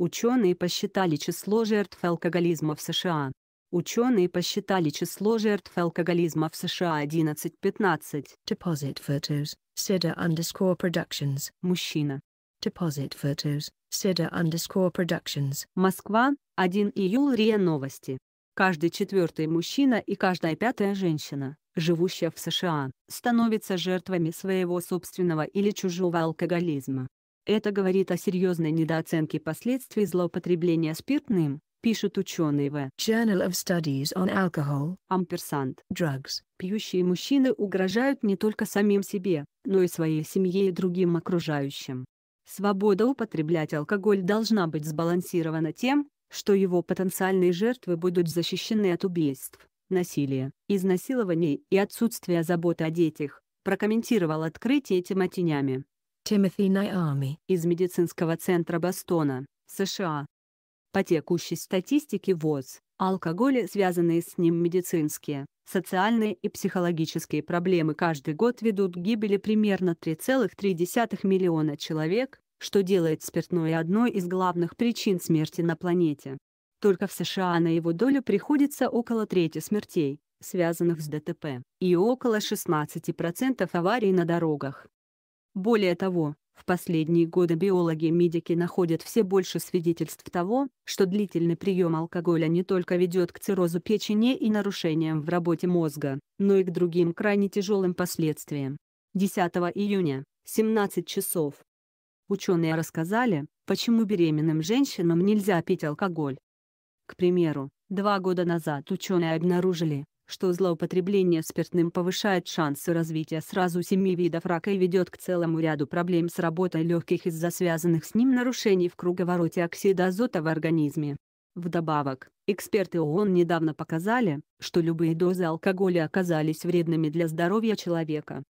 Ученые посчитали число жертв алкоголизма в США. Ученые посчитали число жертв алкоголизма в США 11-15. Deposit photos, SIDA underscore productions. Мужчина. Deposit photos, SIDA underscore productions. Москва, 1 июля, РИА Новости. Каждый четвертый мужчина и каждая пятая женщина, живущая в США, становится жертвами своего собственного или чужого алкоголизма. Это говорит о серьезной недооценке последствий злоупотребления спиртным, пишут ученые в Journal of Studies on Alcohol, Ampersand, Drugs. Пьющие мужчины угрожают не только самим себе, но и своей семье и другим окружающим. Свобода употреблять алкоголь должна быть сбалансирована тем, что его потенциальные жертвы будут защищены от убийств, насилия, изнасилований и отсутствия заботы о детях, прокомментировал открытие Тиматинями. Тимоти Найами из медицинского центра Бостона, США. По текущей статистике ВОЗ, алкоголь связанные с ним медицинские, социальные и психологические проблемы каждый год ведут к гибели примерно 3,3 миллиона человек, что делает спиртное одной из главных причин смерти на планете. Только в США на его долю приходится около трети смертей, связанных с ДТП, и около 16% аварий на дорогах. Более того, в последние годы биологи-медики находят все больше свидетельств того, что длительный прием алкоголя не только ведет к циррозу печени и нарушениям в работе мозга, но и к другим крайне тяжелым последствиям. 10 июня, 17 часов. Ученые рассказали, почему беременным женщинам нельзя пить алкоголь. К примеру, два года назад ученые обнаружили, что злоупотребление спиртным повышает шансы развития сразу семи видов рака и ведет к целому ряду проблем с работой легких из-за связанных с ним нарушений в круговороте оксида азота в организме. Вдобавок, эксперты ООН недавно показали, что любые дозы алкоголя оказались вредными для здоровья человека.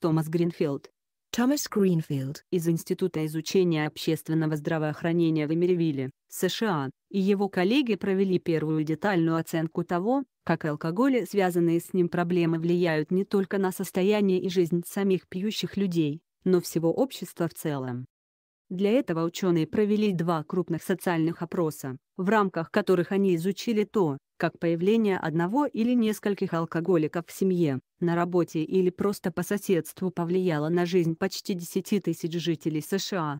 Томас Гринфилд Томас Гринфилд из Института изучения общественного здравоохранения в Эмервилле США и его коллеги провели первую детальную оценку того, как алкоголь связанные с ним проблемы влияют не только на состояние и жизнь самих пьющих людей, но всего общества в целом. Для этого ученые провели два крупных социальных опроса, в рамках которых они изучили то, как появление одного или нескольких алкоголиков в семье, на работе или просто по соседству повлияло на жизнь почти 10 тысяч жителей США.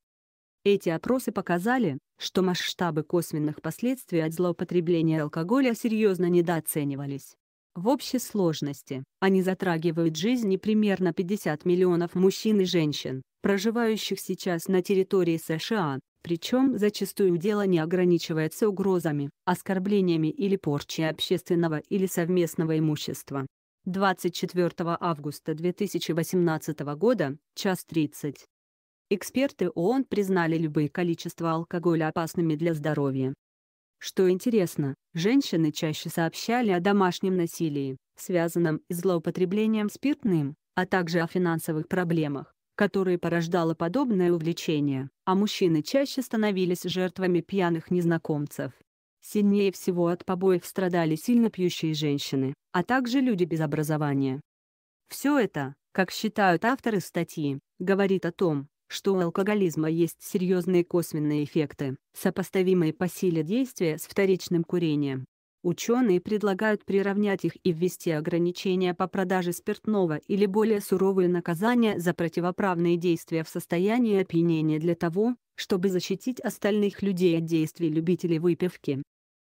Эти опросы показали, что масштабы косвенных последствий от злоупотребления алкоголя серьезно недооценивались. В общей сложности, они затрагивают жизни примерно 50 миллионов мужчин и женщин, проживающих сейчас на территории США, причем зачастую дело не ограничивается угрозами, оскорблениями или порчей общественного или совместного имущества. 24 августа 2018 года, час 30. Эксперты ООН признали любые количества алкоголя опасными для здоровья. Что интересно, женщины чаще сообщали о домашнем насилии, связанном с злоупотреблением спиртным, а также о финансовых проблемах, которые порождало подобное увлечение, а мужчины чаще становились жертвами пьяных незнакомцев. Сильнее всего от побоев страдали сильно пьющие женщины, а также люди без образования. Все это, как считают авторы статьи, говорит о том, что у алкоголизма есть серьезные косвенные эффекты, сопоставимые по силе действия с вторичным курением. Ученые предлагают приравнять их и ввести ограничения по продаже спиртного или более суровые наказания за противоправные действия в состоянии опьянения для того, чтобы защитить остальных людей от действий любителей выпивки.